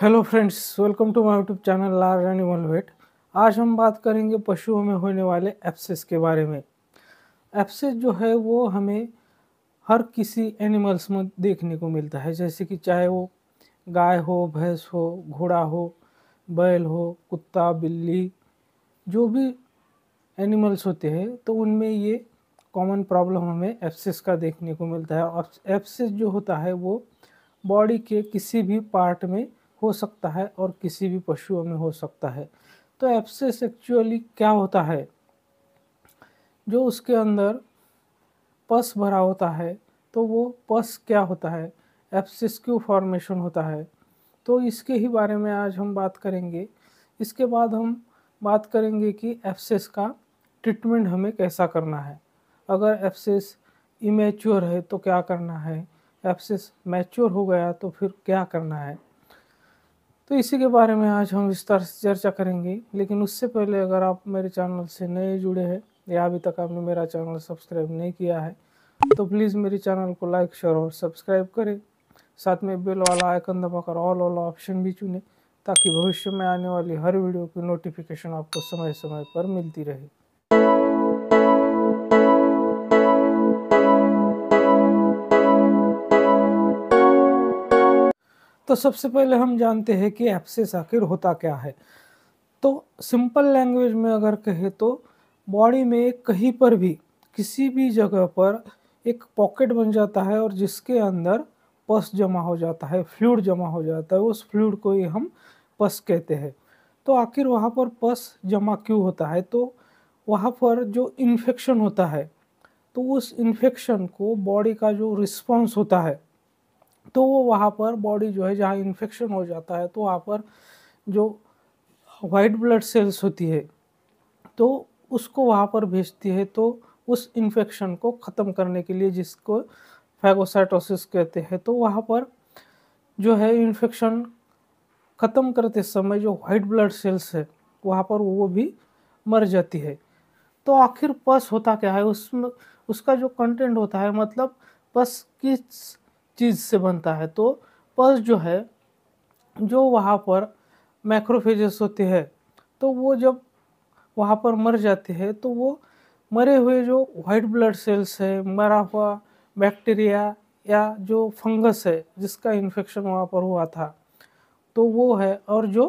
hello friends welcome to my YouTube channel लार animal vet आज हम बात करेंगे पशुओं में होने वाले एप्सिस के बारे में एप्सिस जो है वो हमें हर किसी एनिमल्स में देखने को मिलता है जैसे कि चाहे वो गाय हो भैंस हो घोड़ा हो बैल हो कुत्ता बिल्ली जो भी एनिमल्स होते हैं तो उनमें ये कॉमन प्रॉब्लम हमें एप्सिस का देखने को मिलता है और एप्सिस जो होता है वो बॉडी के किसी भी पार्ट में हो सकता है और किसी भी पशुओं में हो सकता है तो एप्सेस एक्चुअली क्या होता है जो उसके अंदर पस भरा होता है तो वो पस क्या होता है एप्सिस क्यों फॉर्मेशन होता है तो इसके ही बारे में आज हम बात करेंगे इसके बाद हम बात करेंगे कि एप्सिस का ट्रीटमेंट हमें कैसा करना है अगर एप्सिस इमेच्योर है तो क्या करना है एप्सिस मैच्योर हो गया तो फिर क्या करना है तो इसी के बारे में आज हम विस्तार से चर्चा करेंगे लेकिन उससे पहले अगर आप मेरे चैनल से नए जुड़े हैं या अभी तक आपने मेरा चैनल सब्सक्राइब नहीं किया है तो प्लीज़ मेरे चैनल को लाइक शेयर और सब्सक्राइब करें साथ में बेल वाला आइकन दबाकर ऑल ऑल ऑप्शन भी चुनें ताकि भविष्य में आने वाली हर वीडियो की नोटिफिकेशन आपको समय समय पर मिलती रहे तो सबसे पहले हम जानते हैं कि एप्सिस आखिर होता क्या है तो सिंपल लैंग्वेज में अगर कहें तो बॉडी में कहीं पर भी किसी भी जगह पर एक पॉकेट बन जाता है और जिसके अंदर पस जमा हो जाता है फ्लूड जमा हो जाता है उस फ्लूड को ही हम पस कहते हैं तो आखिर वहाँ पर पस जमा क्यों होता है तो वहाँ पर जो इन्फेक्शन होता है तो उस इन्फेक्शन को बॉडी का जो रिस्पॉन्स होता है तो वो वहाँ पर बॉडी जो है जहाँ इन्फेक्शन हो जाता है तो वहाँ पर जो वाइट ब्लड सेल्स होती है तो उसको वहाँ पर भेजती है तो उस इन्फेक्शन को ख़त्म करने के लिए जिसको फैगोसाइटोसिस कहते हैं तो वहाँ पर जो है इन्फेक्शन ख़त्म करते समय जो वाइट ब्लड सेल्स है वहाँ पर वो भी मर जाती है तो आखिर पस होता क्या है उसमें उसका जो कंटेंट होता है मतलब पस किस चीज़ से बनता है तो पल्स जो है जो वहाँ पर मैक्रोफेजेस होते हैं तो वो जब वहाँ पर मर जाते हैं तो वो मरे हुए जो वाइट ब्लड सेल्स है मरा हुआ बैक्टीरिया या जो फंगस है जिसका इन्फेक्शन वहाँ पर हुआ था तो वो है और जो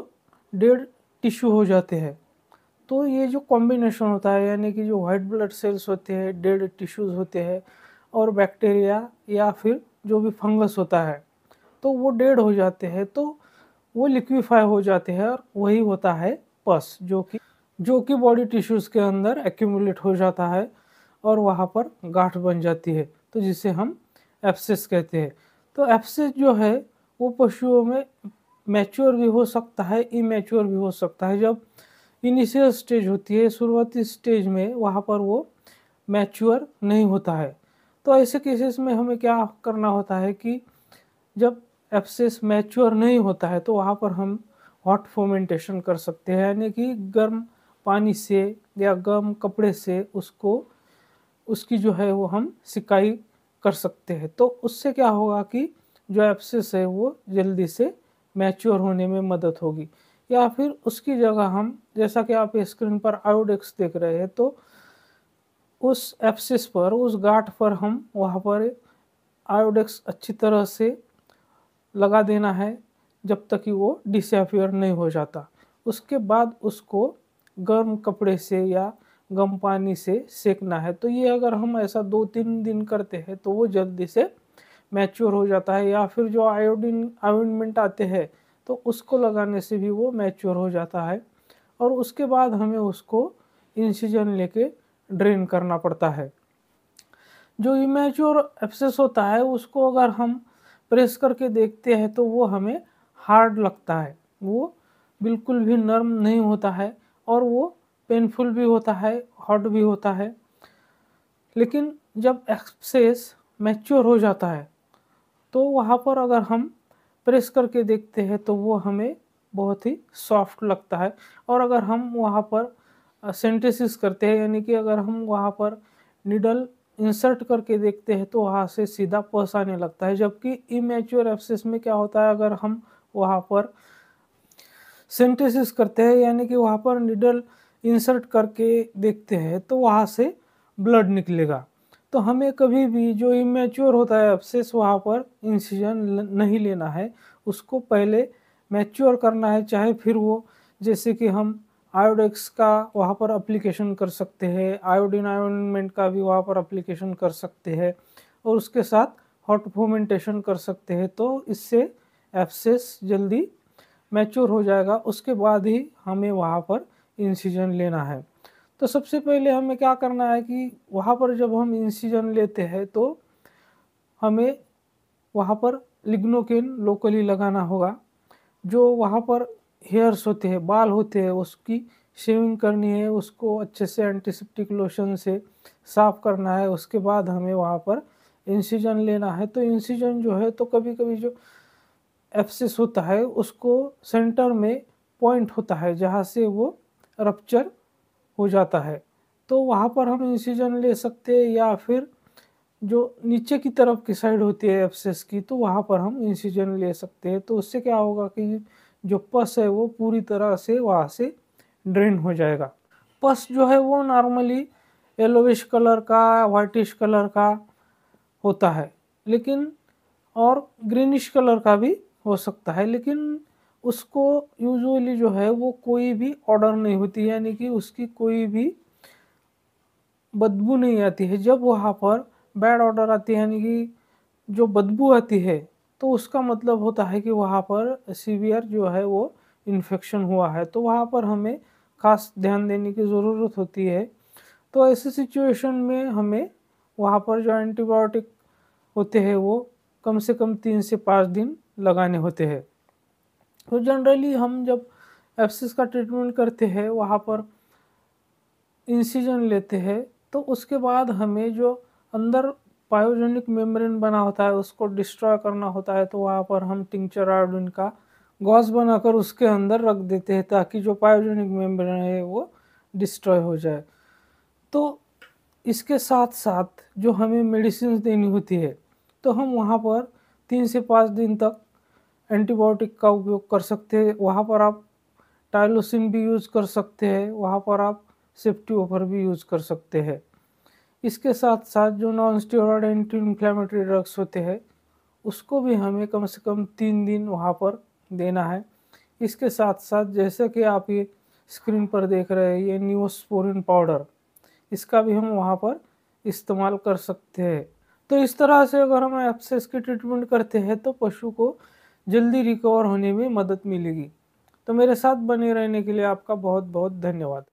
डेड टिश्यू हो जाते हैं तो ये जो कॉम्बिनेशन होता है यानी कि जो वाइट ब्लड सेल्स होते हैं डेड टिश्यूज़ होते हैं और बैक्टीरिया या फिर जो भी फंगस होता है तो वो डेड हो जाते हैं तो वो लिक्विफाई हो जाते हैं और वही होता है पस जो कि जो कि बॉडी टिश्यूज़ के अंदर एक्यूमुलेट हो जाता है और वहाँ पर गांठ बन जाती है तो जिसे हम एप्सिस कहते हैं तो एप्सिस जो है वो पशुओं में मैच्योर भी हो सकता है इमेच्योर भी हो सकता है जब इनिशियल स्टेज होती है शुरुआती स्टेज में वहाँ पर वो मैच्योर नहीं होता है तो ऐसे केसेस में हमें क्या करना होता है कि जब एप्सेस मैच्योर नहीं होता है तो वहाँ पर हम हॉट फोमेंटेशन कर सकते हैं यानी कि गर्म पानी से या गर्म कपड़े से उसको उसकी जो है वो हम सिकाई कर सकते हैं तो उससे क्या होगा कि जो एप्सेस है वो जल्दी से मैच्योर होने में मदद होगी या फिर उसकी जगह हम जैसा कि आप स्क्रीन पर आयोडेक्स देख रहे हैं तो उस एफसिस पर उस गाठ पर हम वहाँ पर आयोडेक्स अच्छी तरह से लगा देना है जब तक कि वो डिसअपियर नहीं हो जाता उसके बाद उसको गर्म कपड़े से या गर्म पानी से सेकना है तो ये अगर हम ऐसा दो तीन दिन करते हैं तो वो जल्दी से मैच्योर हो जाता है या फिर जो आयोडीन आयोडमेंट आते हैं तो उसको लगाने से भी वो मैच्योर हो जाता है और उसके बाद हमें उसको इंसिजन लेके ड्रेन करना पड़ता है जो इमेच्योर एप्सेस होता है उसको अगर हम प्रेस करके देखते हैं तो वो हमें हार्ड लगता है वो बिल्कुल भी नर्म नहीं होता है और वो पेनफुल भी होता है हॉट भी होता है लेकिन जब एक्सेस मैच्योर हो जाता है तो वहाँ पर अगर हम प्रेस करके देखते हैं तो वो हमें बहुत ही सॉफ्ट लगता है और अगर हम वहाँ पर सेंटेसिस करते हैं यानी कि अगर हम वहाँ पर निडल इंसर्ट करके देखते हैं तो वहाँ से सीधा पस आने लगता है जबकि इमेच्योर एप्सिस में क्या होता है अगर हम वहाँ पर सेंटेसिस करते हैं यानी कि वहाँ पर निडल इंसर्ट करके देखते हैं तो वहाँ से ब्लड निकलेगा तो हमें कभी भी जो इमेच्योर होता है एप्सिस वहाँ पर इंसिजन नहीं लेना है उसको पहले मैच्योर करना है चाहे फिर वो जैसे कि हम आयोडेक्स का वहाँ पर अप्लीकेशन कर सकते हैं आयोडीन आयोनमेंट का भी वहाँ पर अप्लीकेशन कर सकते हैं और उसके साथ हॉट फोमेंटेशन कर सकते हैं तो इससे एफसेस जल्दी मैच्योर हो जाएगा उसके बाद ही हमें वहाँ पर इंसीजन लेना है तो सबसे पहले हमें क्या करना है कि वहाँ पर जब हम इंसीजन लेते हैं तो हमें वहाँ पर लिग्नोकेन लोकली लगाना होगा जो वहाँ पर हेयर्स होते हैं बाल होते हैं उसकी शेविंग करनी है उसको अच्छे से एंटीसेप्टिक लोशन से साफ़ करना है उसके बाद हमें वहाँ पर इंसिजन लेना है तो इंसिजन जो है तो कभी कभी जो एफसेस होता है उसको सेंटर में पॉइंट होता है जहाँ से वो रप्चर हो जाता है तो वहाँ पर हम इंसिजन ले सकते हैं या फिर जो नीचे की तरफ की साइड होती है एप्सेस की तो वहाँ पर हम इंसिजन ले सकते हैं तो उससे क्या होगा कि जो पस है वो पूरी तरह से वहाँ से ड्रेन हो जाएगा पस जो है वो नॉर्मली येलोविश कलर का वाइटिश कलर का होता है लेकिन और ग्रीनिश कलर का भी हो सकता है लेकिन उसको यूजुअली जो है वो कोई भी ऑर्डर नहीं होती यानी कि उसकी कोई भी बदबू नहीं आती है जब वहाँ पर बैड ऑर्डर आती है यानी कि जो बदबू आती है तो उसका मतलब होता है कि वहाँ पर सीवियर जो है वो इन्फेक्शन हुआ है तो वहाँ पर हमें खास ध्यान देने की ज़रूरत होती है तो ऐसी सिचुएशन में हमें वहाँ पर जो एंटीबायोटिक होते हैं वो कम से कम तीन से पाँच दिन लगाने होते हैं तो जनरली हम जब एप्सिस का ट्रीटमेंट करते हैं वहाँ पर इंसीजन लेते हैं तो उसके बाद हमें जो अंदर पायोजेनिक मेम्ब्रेन बना होता है उसको डिस्ट्रॉय करना होता है तो वहाँ पर हम टिंचर आयोडिन का गॉस बनाकर उसके अंदर रख देते हैं ताकि जो पायोजेनिक मेम्ब्रेन है वो डिस्ट्रॉय हो जाए तो इसके साथ साथ जो हमें मेडिसिन देनी होती है तो हम वहाँ पर तीन से पाँच दिन तक एंटीबायोटिक का उपयोग कर सकते हैं वहाँ पर आप टाइलोसिन भी यूज़ कर सकते हैं वहाँ पर आप सेफ्टी ओफर भी यूज़ कर सकते हैं इसके साथ साथ जो non steroid anti inflammatory drugs होते हैं उसको भी हमें कम से कम तीन दिन वहाँ पर देना है इसके साथ साथ जैसे कि आप ये स्क्रीन पर देख रहे हैं ये न्यूस्पोरिन पाउडर इसका भी हम वहाँ पर इस्तेमाल कर सकते हैं तो इस तरह से अगर हम एप्सेस की ट्रीटमेंट करते हैं तो पशु को जल्दी रिकवर होने में मदद मिलेगी तो मेरे साथ बने रहने के लिए आपका बहुत बहुत धन्यवाद